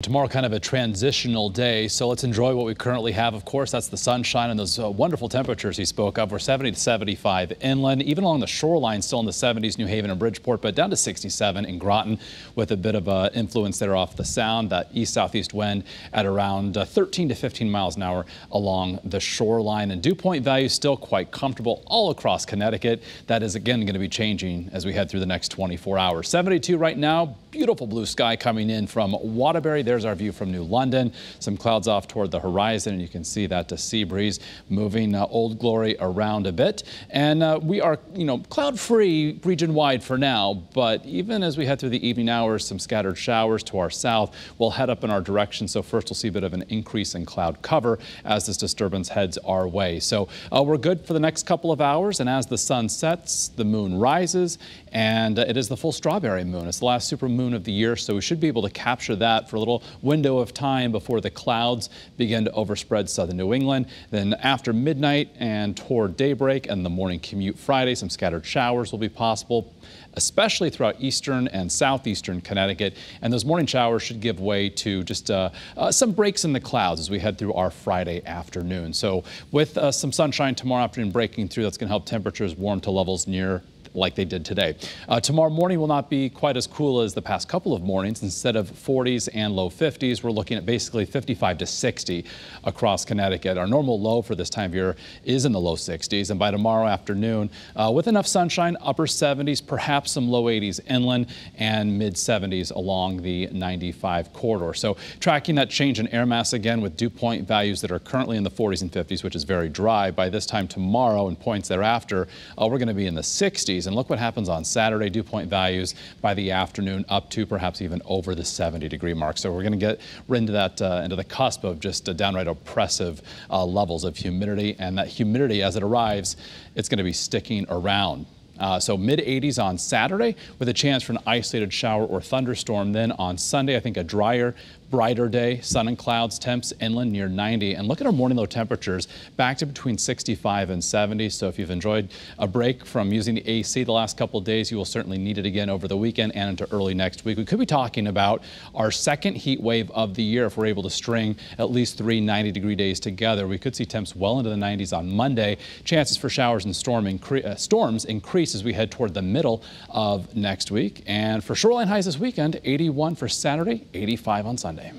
Tomorrow, kind of a transitional day, so let's enjoy what we currently have. Of course, that's the sunshine and those uh, wonderful temperatures he spoke of. We're 70 to 75 inland, even along the shoreline, still in the 70s, New Haven and Bridgeport, but down to 67 in Groton with a bit of uh, influence there off the sound, that east southeast wind at around uh, 13 to 15 miles an hour along the shoreline. And dew point values still quite comfortable all across Connecticut. That is again going to be changing as we head through the next 24 hours. 72 right now, beautiful blue sky coming in from Waterbury. There's our view from New London. Some clouds off toward the horizon, and you can see that the sea breeze moving uh, Old Glory around a bit. And uh, we are, you know, cloud-free region-wide for now, but even as we head through the evening hours, some scattered showers to our south will head up in our direction. So first we'll see a bit of an increase in cloud cover as this disturbance heads our way. So uh, we're good for the next couple of hours, and as the sun sets, the moon rises, and uh, it is the full strawberry moon. It's the last super moon of the year, so we should be able to capture that for a little window of time before the clouds begin to overspread southern New England. Then after midnight and toward daybreak and the morning commute Friday, some scattered showers will be possible, especially throughout eastern and southeastern Connecticut. And those morning showers should give way to just uh, uh, some breaks in the clouds as we head through our Friday afternoon. So with uh, some sunshine tomorrow afternoon breaking through, that's going to help temperatures warm to levels near like they did today. Uh, tomorrow morning will not be quite as cool as the past couple of mornings. Instead of 40s and low 50s, we're looking at basically 55 to 60 across Connecticut. Our normal low for this time of year is in the low 60s, and by tomorrow afternoon, uh, with enough sunshine, upper 70s, perhaps some low 80s inland, and mid 70s along the 95 corridor. So tracking that change in air mass again with dew point values that are currently in the 40s and 50s, which is very dry. By this time tomorrow and points thereafter, uh, we're going to be in the 60s. 70s. And look what happens on Saturday. Dew point values by the afternoon up to perhaps even over the 70 degree mark. So we're going to get into that uh, into the cusp of just downright oppressive uh, levels of humidity. And that humidity, as it arrives, it's going to be sticking around. Uh, so mid 80s on Saturday with a chance for an isolated shower or thunderstorm. Then on Sunday, I think a drier, brighter day, sun and clouds, temps inland near 90. And look at our morning low temperatures back to between 65 and 70. So if you've enjoyed a break from using the AC the last couple days, you will certainly need it again over the weekend and into early next week. We could be talking about our second heat wave of the year if we're able to string at least three 90 degree days together. We could see temps well into the 90s on Monday. Chances for showers and storm incre uh, storms increase increase as we head toward the middle of next week. And for shoreline highs this weekend, 81 for Saturday, 85 on Sunday.